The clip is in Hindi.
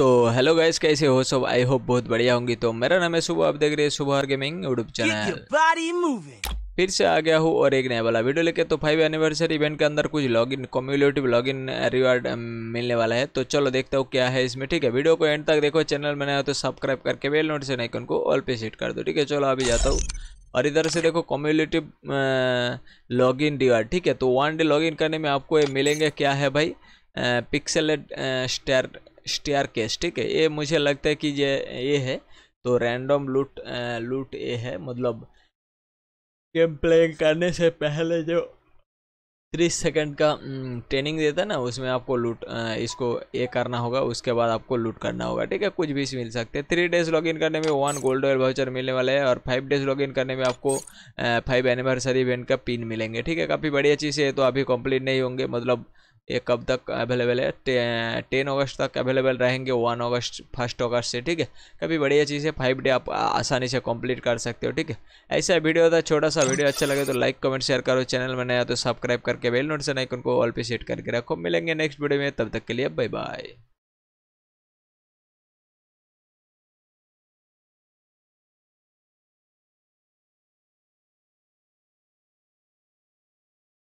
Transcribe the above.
तो हेलो गाइस कैसे हो सब आई होप बहुत बढ़िया होंगी तो मेरा नाम है सुबह आप देख रहे हैं सुबह गेमिंग यूट्यूब चैनल फिर से आ गया हूँ और एक नया वाला वीडियो लेके तो फाइव एनिवर्सरी इवेंट के अंदर कुछ लॉगिन लॉग लॉगिन रिवार्ड मिलने वाला है तो चलो देखता हूँ क्या है इसमें ठीक है वीडियो को एंड तक देखो चैनल में नया तो सब्सक्राइब करके बेल नोटिफिकेशन आइकन को ऑल पे सेट कर दो ठीक है चलो अभी जाता हूँ और इधर से देखो लॉग लॉगिन रिवार्ड ठीक है तो वन डे लॉगिन करने में आपको मिलेंगे क्या है भाई पिक्सल स्टार स्टेयर केस ठीक है ये मुझे लगता है कि ये ये है तो रैंडम लूट लूट ये है मतलब गेम प्ले करने से पहले जो थ्री सेकंड का ट्रेनिंग देता है ना उसमें आपको लूट इसको ये करना होगा उसके बाद आपको लूट करना होगा ठीक है कुछ भी मिल सकते हैं थ्री डेज लॉगिन करने में वन गोल्ड ऑयल वाउचर मिलने वाला है और फाइव डेज लॉगिन करने में आपको फाइव एनिवर्सरी इवेंट का पिन मिलेंगे ठीक है काफ़ी बढ़िया चीज़ है तो अभी कंप्लीट नहीं होंगे मतलब ये कब तक अवेलेबल है टे, टेन अगस्त तक अवेलेबल रहेंगे वन अगस्त फर्स्ट अगस्त से ठीक है कभी बढ़िया चीज़ है फाइव डे आप आसानी से कंप्लीट कर सकते हो ठीक है ऐसा वीडियो था छोटा सा वीडियो अच्छा लगे तो लाइक कमेंट शेयर करो चैनल में नया तो सब्सक्राइब करके बेल नोटिफिकेशन आइकन को ऑल पे सेट करके रखो मिलेंगे नेक्स्ट वीडियो में तब तक के लिए बाय बाय